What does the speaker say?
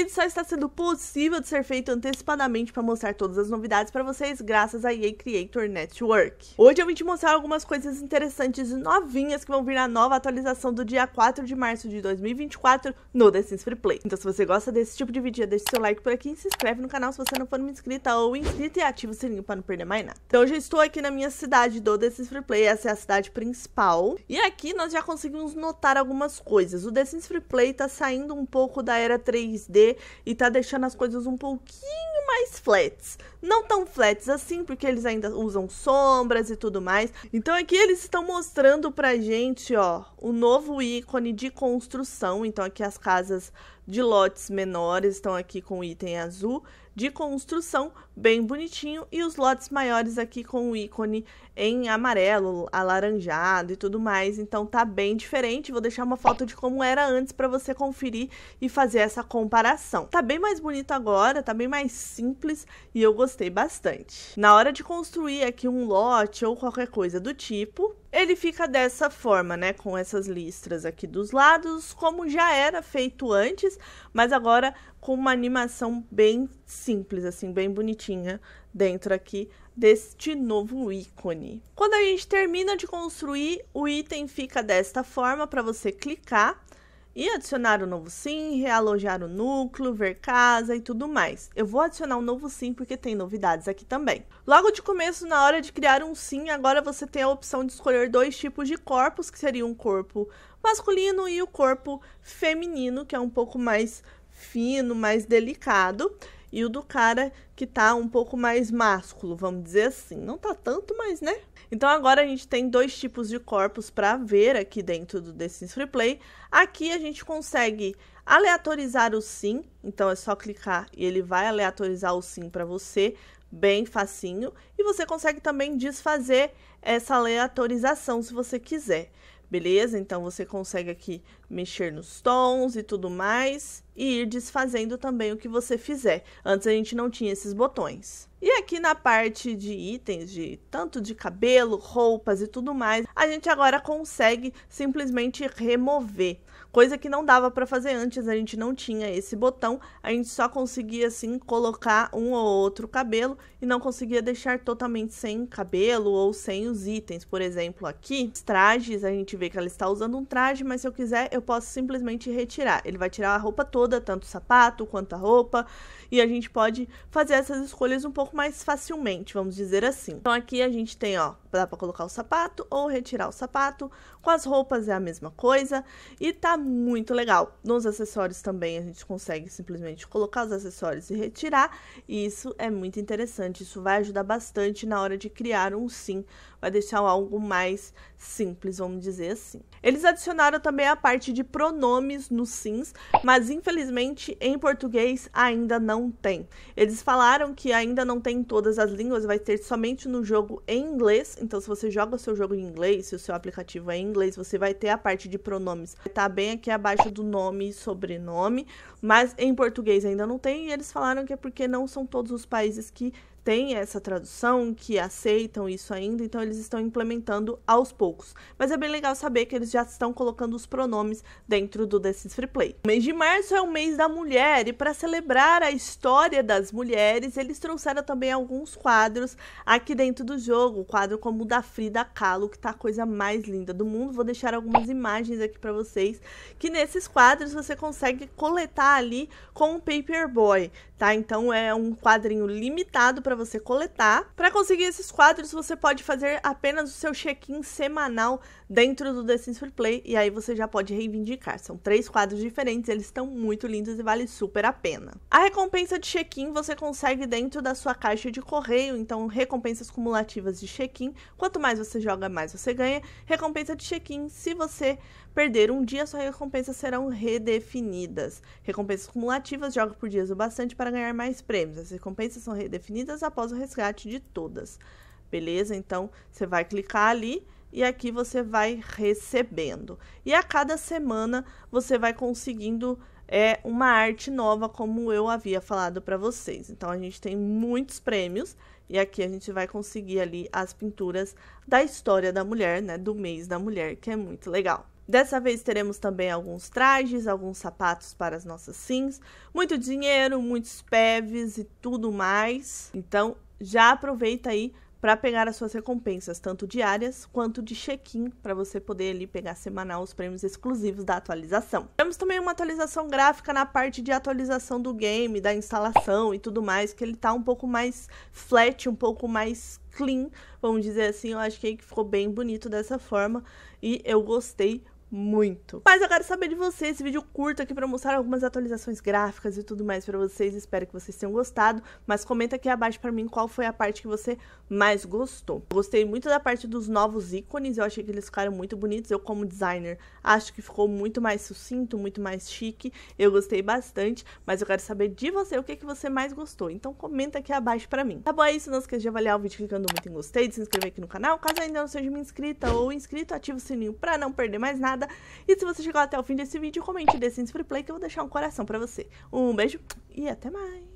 vídeo só está sendo possível de ser feito antecipadamente para mostrar todas as novidades para vocês, graças à EA Creator Network. Hoje eu vim te mostrar algumas coisas interessantes e novinhas que vão vir na nova atualização do dia 4 de março de 2024 no The Sims Free Play. Então se você gosta desse tipo de vídeo, deixa seu like por aqui e se inscreve no canal se você não for uma inscrita ou inscrito e ativa o sininho para não perder mais nada. Então eu já estou aqui na minha cidade do The Sims Free Play, essa é a cidade principal. E aqui nós já conseguimos notar algumas coisas. O The Sims Free Play está saindo um pouco da era 3D e tá deixando as coisas um pouquinho mais flats. Não tão flats assim, porque eles ainda usam sombras e tudo mais. Então aqui eles estão mostrando pra gente, ó, o novo ícone de construção. Então aqui as casas de lotes menores estão aqui com o item azul de construção, bem bonitinho, e os lotes maiores aqui com o ícone em amarelo, alaranjado e tudo mais. Então tá bem diferente. Vou deixar uma foto de como era antes para você conferir e fazer essa comparação. Tá bem mais bonito agora, tá bem mais simples e eu gostei bastante. Na hora de construir aqui um lote ou qualquer coisa do tipo, ele fica dessa forma, né, com essas listras aqui dos lados, como já era feito antes, mas agora com uma animação bem simples, assim, bem bonitinha dentro aqui deste novo ícone. Quando a gente termina de construir, o item fica desta forma para você clicar e adicionar o um novo SIM, realojar o núcleo, ver casa e tudo mais. Eu vou adicionar um novo SIM porque tem novidades aqui também. Logo de começo, na hora de criar um SIM, agora você tem a opção de escolher dois tipos de corpos, que seria um corpo masculino e o corpo feminino, que é um pouco mais fino, mais delicado e o do cara que tá um pouco mais másculo, vamos dizer assim. Não tá tanto, mas né? Então agora a gente tem dois tipos de corpos para ver aqui dentro do The Sims Free Play. Aqui a gente consegue aleatorizar o sim, então é só clicar e ele vai aleatorizar o sim para você, bem facinho, e você consegue também desfazer essa aleatorização se você quiser. Beleza? Então você consegue aqui mexer nos tons e tudo mais e ir desfazendo também o que você fizer. Antes a gente não tinha esses botões. E aqui na parte de itens, de tanto de cabelo, roupas e tudo mais, a gente agora consegue simplesmente remover. Coisa que não dava para fazer antes, a gente não tinha esse botão, a gente só conseguia assim colocar um ou outro cabelo e não conseguia deixar totalmente sem cabelo ou sem os itens. Por exemplo, aqui, os trajes, a gente vê que ela está usando um traje, mas se eu quiser, eu posso simplesmente retirar. Ele vai tirar a roupa toda toda, tanto o sapato quanto a roupa, e a gente pode fazer essas escolhas um pouco mais facilmente, vamos dizer assim. Então aqui a gente tem, ó, dá para colocar o sapato ou retirar o sapato. Com as roupas é a mesma coisa e tá muito legal. Nos acessórios também a gente consegue simplesmente colocar os acessórios e retirar, e isso é muito interessante, isso vai ajudar bastante na hora de criar um sim vai deixar algo mais simples, vamos dizer assim. Eles adicionaram também a parte de pronomes nos sims, mas infelizmente em português ainda não tem. Eles falaram que ainda não tem em todas as línguas, vai ter somente no jogo em inglês. Então, se você joga o seu jogo em inglês, se o seu aplicativo é em inglês, você vai ter a parte de pronomes. Tá bem aqui abaixo do nome e sobrenome, mas em português ainda não tem. E eles falaram que é porque não são todos os países que tem essa tradução, que aceitam isso ainda, então eles estão implementando aos poucos. Mas é bem legal saber que eles já estão colocando os pronomes dentro do This Free Play. O mês de março é o mês da mulher e para celebrar a história das mulheres, eles trouxeram também alguns quadros aqui dentro do jogo, um quadro como o da Frida Kahlo, que tá a coisa mais linda do mundo. Vou deixar algumas imagens aqui para vocês, que nesses quadros você consegue coletar ali com o paper paperboy, tá? Então é um quadrinho limitado para você coletar. Para conseguir esses quadros, você pode fazer apenas o seu check-in semanal dentro do The Sims Free Play e aí você já pode reivindicar. São três quadros diferentes, eles estão muito lindos e vale super a pena. A recompensa de check-in você consegue dentro da sua caixa de correio, então recompensas cumulativas de check-in. Quanto mais você joga, mais você ganha. Recompensa de check-in, se você perder um dia, suas recompensas serão redefinidas. Recompensas cumulativas, joga por dias o bastante para ganhar mais prêmios. As recompensas são redefinidas após o resgate de todas. Beleza? Então, você vai clicar ali e aqui você vai recebendo. E a cada semana você vai conseguindo é uma arte nova, como eu havia falado para vocês. Então a gente tem muitos prêmios e aqui a gente vai conseguir ali as pinturas da história da mulher, né, do mês da mulher, que é muito legal. Dessa vez teremos também alguns trajes, alguns sapatos para as nossas sims, muito dinheiro, muitos peves e tudo mais. Então já aproveita aí para pegar as suas recompensas, tanto diárias quanto de check-in, para você poder ali pegar semanal os prêmios exclusivos da atualização. Temos também uma atualização gráfica na parte de atualização do game, da instalação e tudo mais, que ele tá um pouco mais flat, um pouco mais clean, vamos dizer assim, eu acho que ficou bem bonito dessa forma e eu gostei muito. Mas eu quero saber de vocês, esse vídeo curto aqui para mostrar algumas atualizações gráficas e tudo mais para vocês, espero que vocês tenham gostado, mas comenta aqui abaixo para mim qual foi a parte que você mais gostou. Gostei muito da parte dos novos ícones, eu achei que eles ficaram muito bonitos, eu como designer acho que ficou muito mais sucinto, muito mais chique, eu gostei bastante, mas eu quero saber de você o que, que você mais gostou, então comenta aqui abaixo para mim. Tá bom, é isso, não esqueça de avaliar o vídeo clicando muito em gostei, de se inscrever aqui no canal, caso ainda não seja inscrita ou inscrito, ativa o sininho para não perder mais nada, e se você chegou até o fim desse vídeo, comente The Sims Free Play que eu vou deixar um coração para você. Um beijo e até mais!